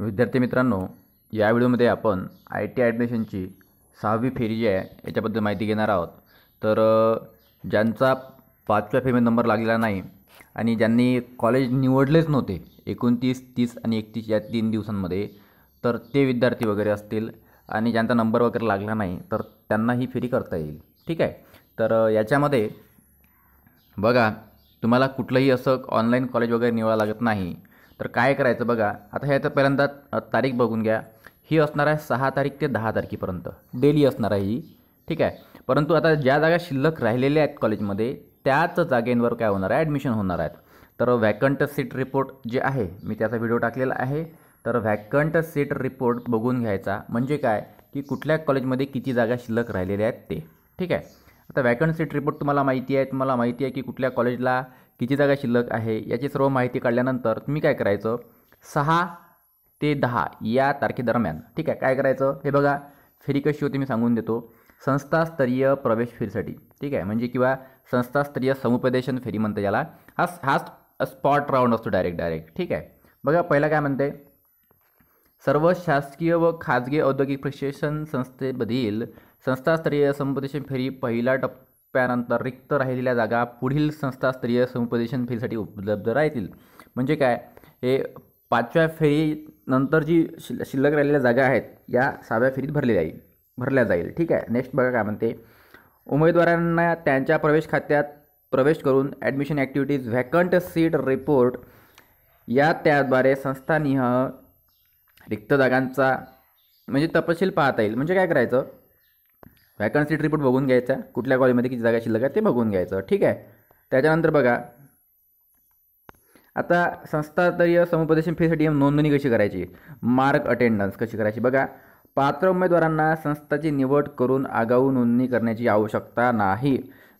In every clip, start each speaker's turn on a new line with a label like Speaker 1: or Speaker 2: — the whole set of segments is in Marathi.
Speaker 1: विद्यार्थी मित्रांनो या व्हिडिओमध्ये आपण आय टी ॲडमिशनची सहावी फेरी जी आहे याच्याबद्दल माहिती घेणार आहोत तर ज्यांचा पाचव्या फेरीमध्ये नंबर लागलेला नाही आणि ज्यांनी कॉलेज निवडलेच नव्हते एकोणतीस तीस आणि एकतीस या तीन दिवसांमध्ये तर ते विद्यार्थी वगैरे असतील आणि ज्यांचा नंबर वगैरे लागला नाही तर त्यांना ही फेरी करता येईल ठीक आहे तर याच्यामध्ये बघा तुम्हाला कुठलंही असं ऑनलाईन कॉलेज वगैरे निवडावं लागत नाही तर काय करायचं बघा आता हे तर पहिल्यांदा तारीख बघून घ्या ही असणार आहे सहा तारीख ते दहा तारखेपर्यंत डेली असणार आहे ही ठीक आहे परंतु आता ज्या जागा शिल्लक राहिलेल्या आहेत कॉलेजमध्ये त्याच जागेंवर काय होणार आहे ॲडमिशन होणार आहेत तर व्हॅकंट सीट रिपोर्ट जे आहे मी त्याचा व्हिडिओ टाकलेला आहे तर व्हॅकंट सीट रिपोर्ट बघून घ्यायचा म्हणजे काय की कुठल्या कॉलेजमध्ये किती जागा शिल्लक राहिलेल्या आहेत ते ठीक आहे आता वॅकंट सीट रिपोर्ट तुम्हाला माहिती आहे तुम्हाला माहिती आहे की कुठल्या कॉलेजला किती जागा शिल्लक आहे याची सर्व माहिती काढल्यानंतर तुम्ही काय करायचं सहा ते दहा या तारखेदरम्यान ठीक आहे काय करायचं हे बघा फेरी कशी होती मी सांगून देतो संस्थास्तरीय प्रवेश फेरीसाठी ठीक आहे म्हणजे किंवा संस्थास्तरीय समुपदेशन फेरी म्हणते याला हा हा स्पॉट राऊंड असतो डायरेक्ट डायरेक्ट ठीक आहे बघा पहिला काय म्हणते सर्व शासकीय व खाजगी औद्योगिक प्रशिक्षण संस्थेमधील संस्थास्तरीय समुपदेशन फेरी पहिला टप्पा प्यानंतर रिक्त राहिलेल्या जागा पुढील संस्थास्तरीय समुपदेशन फेरीसाठी उपलब्ध राहतील म्हणजे काय हे पाचव्या फेरीनंतर जी शिल्ल शिल्लक राहिलेल्या जागा आहेत या सहाव्या फेरीत भरली जाईल भरल्या जाईल ठीक आहे नेक्स्ट बघा काय म्हणते उमेदवारांना त्यांच्या प्रवेश खात्यात प्रवेश करून admission activities vacant seat report या त्याद्वारे संस्थानिह रिक्त जागांचा म्हणजे तपशील पाहता येईल म्हणजे काय करायचं व्हॅकन्सी रिपोर्ट बघून घ्यायचा कुठल्या कॉलेजमध्ये किती जागा शिल्लक आहे ते बघून घ्यायचं ठीक आहे त्याच्यानंतर बघा आता संस्थास्तरीय समुपदेशन फीसाठी नोंदणी कशी करायची मार्क अटेंडन्स कशी करायची बघा पात्र उमेदवारांना संस्थाची निवड करून आगाऊ नोंदणी करण्याची आवश्यकता नाही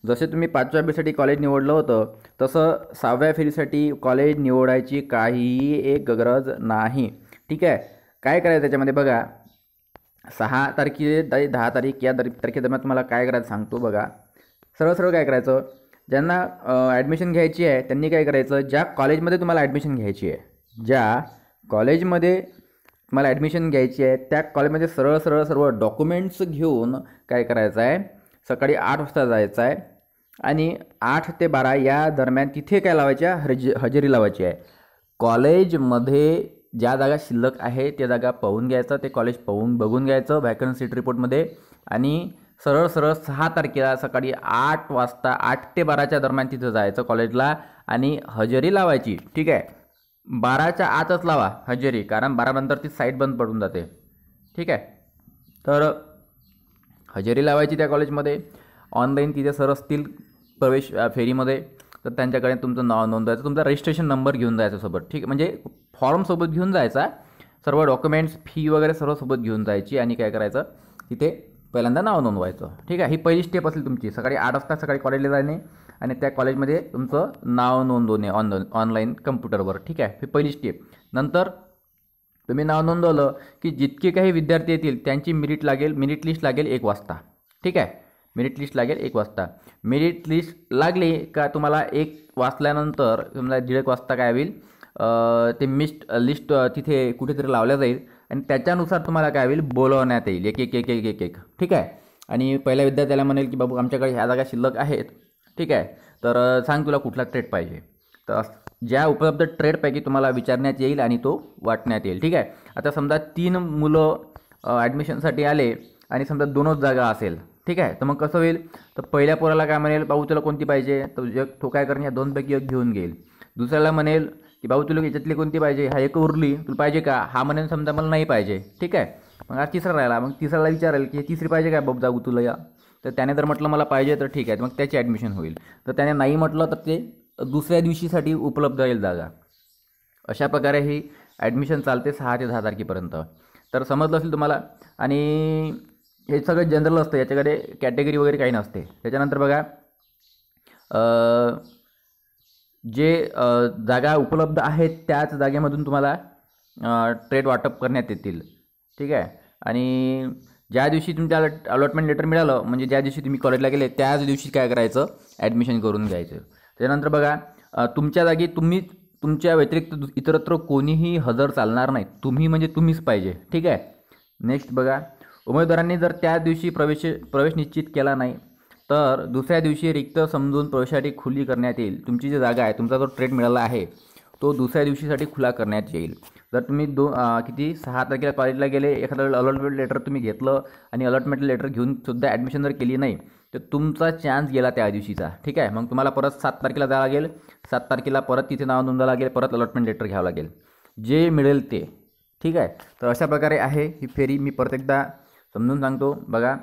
Speaker 1: जसे तुम्ही पाचव्या फेरीसाठी कॉलेज निवडलं होतं तसं सहाव्या फेरीसाठी कॉलेज निवडायची काहीही एक गरज नाही ठीक आहे काय करायचं त्याच्यामध्ये बघा सहा तारखे ते दहा तारीख या दर तारखेदरम्यान तुम्हाला काय करायचं सांगतो बघा सरळ सरळ काय करायचं ज्यांना ॲडमिशन घ्यायची आहे त्यांनी काय करायचं ज्या कॉलेजमध्ये तुम्हाला ॲडमिशन घ्यायची आहे ज्या कॉलेजमध्ये तुम्हाला ॲडमिशन घ्यायची आहे त्या कॉलेजमध्ये सरळ सरळ सर्व डॉक्युमेंट्स घेऊन काय करायचं आहे सकाळी आठ वाजता जायचं आहे आणि आठ ते बारा या दरम्यान तिथे काय लावायच्या हज हजेरी लावायची आहे कॉलेजमध्ये ज्या जागा शिल्लक आहे त्या जागा पाहून घ्यायचं ते कॉलेज पाहून बघून घ्यायचं व्हॅकन्सी रिपोर्टमध्ये आणि सरळ सरळ सहा तारखेला सकाळी आठ वाजता आठ ते बाराच्या दरम्यान तिथं जायचं कॉलेजला आणि हजेरी लावायची ठीक आहे बाराच्या आतच लावा हजेरी कारण बारानंतर ती साईट बंद पडून जाते ठीक आहे तर हजेरी लावायची त्या कॉलेजमध्ये ऑनलाईन तिथे सर असतील प्रवेश फेरीमध्ये तर त्यांच्याकडे तुमचं नाव नोंदवायचं तुमचा रजिस्ट्रेशन नंबर घेऊन जायचा सोबत ठीक म्हणजे फॉर्मसोबत घेऊन जायचा सर्व डॉक्युमेंट्स फी वगैरे सर्व सोबत घेऊन जायची आणि काय करायचं तिथे पहिल्यांदा नाव नोंदवायचं ठीक आहे ही पहिली स्टेप असेल तुमची सकाळी आठ वाजता सकाळी कॉलेजला जाणे आणि त्या कॉलेजमध्ये तुमचं नाव नोंदवणे ऑन ऑनलाईन कम्प्युटरवर ठीक आहे ही पहिली स्टेप नंतर तुम्ही नाव नोंदवलं की जितके काही विद्यार्थी येतील त्यांची मिरिट लागेल मिरिट लिस्ट लागेल एक वाजता ठीक आहे मेरिट लिस्ट लागेल एक वाजता मेरिट लिस्ट लागली का तुम्हाला एक वाचल्यानंतर समजा दीड एक वाजता काय होईल ते मिस्ट लिस्ट तिथे कुठेतरी लावल्या जाईल आणि त्याच्यानुसार तुम्हाला काय होईल बोलवण्यात येईल एक एक एक एक एक एक ठीक आहे आणि पहिल्या विद्यार्थ्याला म्हणेल की बाबू आमच्याकडे ह्या जागा शिल्लक आहेत ठीक आहे तर सांग तुला कुठला ट्रेड पाहिजे तर ज्या उपलब्ध ट्रेडपैकी तुम्हाला विचारण्यात येईल आणि तो वाटण्यात येईल ठीक आहे आता समजा तीन मुलं ॲडमिशनसाठी आले आणि समजा दोनच जागा असेल ठीक आहे तर मग कसं होईल तर पहिल्या पोराला काय म्हणेल भाऊ तुला कोणती पाहिजे तर जग तो काय करणे या दोनपैकी एक घेऊन घेईल दुसऱ्याला म्हणेल की भाऊ तुला याच्यातली कोणती पाहिजे हा एक उरली तुला पाहिजे का हा म्हणेल समजा मला नाही पाहिजे ठीक आहे मग हा तिसरा राहिला मग तिसऱ्याला विचारेल की तिसरी पाहिजे काय बाबू जाऊ तुला या तर त्याने जर म्हटलं मला पाहिजे तर ठीक आहे मग त्याची ॲडमिशन होईल तर त्याने नाही म्हटलं तर ते दुसऱ्या दिवशीसाठी उपलब्ध होईल जागा अशा प्रकारे ही ॲडमिशन चालते सहा ते दहा तारखेपर्यंत तर समजलं असेल तुम्हाला आणि हे सगळं जनरल असतं याच्याकडे कॅटेगरी वगैरे काही नसते त्याच्यानंतर बघा जे जागा उपलब्ध आहेत त्याच जागेमधून तुम्हाला ट्रेड वाटप करण्यात येतील ठीक आहे आणि ज्या दिवशी तुमच्या अलॉटमेंट लेटर मिळालं म्हणजे ज्या दिवशी तुम्ही कॉलेजला गेले त्याच दिवशी काय करायचं ॲडमिशन करून घ्यायचं त्यानंतर बघा तुमच्या जागी तुम्ही तुमच्या व्यतिरिक्त इतरत्र कोणीही हजर चालणार नाही तुम्ही म्हणजे तुम्हीच पाहिजे ठीक आहे नेक्स्ट बघा उमेदवारांनी जर त्या दिवशी प्रवेश प्रवेश निश्चित केला नाही तर दुसऱ्या दिवशी रिक्त समजून प्रवेशासाठी खुली करण्यात येईल तुमची जी जागा आहे तुमचा जो ट्रेड मिळाला आहे तो दुसऱ्या दिवशीसाठी खुला करण्यात येईल जर तुम्ही दो किती सहा तारखेला कॉलेजला गेले एखादं अलॉटमेंट लेटर तुम्ही घेतलं आणि अलॉटमेंट लेटर घेऊन सुद्धा ॲडमिशन जर केली नाही तर तुमचा चान्स गेला त्या दिवशीचा ठीक आहे मग तुम्हाला परत सात तारखेला जावं लागेल सात तारखेला परत तिथे नाव नोंदवावं लागेल परत अलॉटमेंट लेटर घ्यावं लागेल जे मिळेल ते ठीक आहे तर अशा प्रकारे आहे ही फेरी मी परत एकदा समजून सांगतो बघा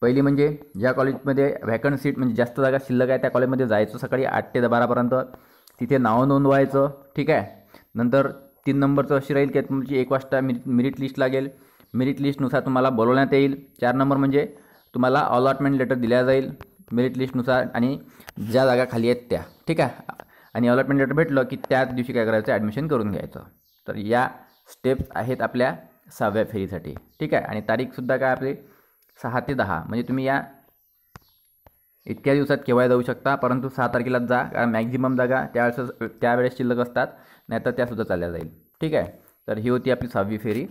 Speaker 1: पहिली म्हणजे ज्या कॉलेजमध्ये व्हॅकंट सीट म्हणजे जास्त जागा शिल्लक आहे त्या कॉलेजमध्ये जायचं सकाळी आठ ते बारापर्यंत तिथे नाव नोंदवायचं ठीक आहे नंतर तीन नंबरचं अशी राहील की तुमची एक वाजता मिरि मिरिट लिस्ट लागेल मेरिट लिस्टनुसार तुम्हाला बोलवण्यात येईल चार नंबर म्हणजे तुम्हाला अलॉटमेंट लेटर दिल्या जाईल मेरिट लिस्टनुसार आणि ज्या जागा खाली आहेत त्या ठीक आहे आणि अलॉटमेंट लेटर भेटलं की त्याच दिवशी काय करायचं ॲडमिशन करून घ्यायचं तर या स्टेप्स आहेत आपल्या सहाव्या फेरीसाठी ठीक आहे आणि तारीखसुद्धा काय आपली सहा ते दहा म्हणजे तुम्ही या इतक्या दिवसात केव्हा जाऊ शकता परंतु सहा तारखेला जा कारण मॅक्झिमम जागा त्यावेळेस त्यावेळेस शिल्लक असतात नाहीतर त्यासुद्धा चालल्या जाईल ठीक आहे तर ही होती आपली सहावी फेरी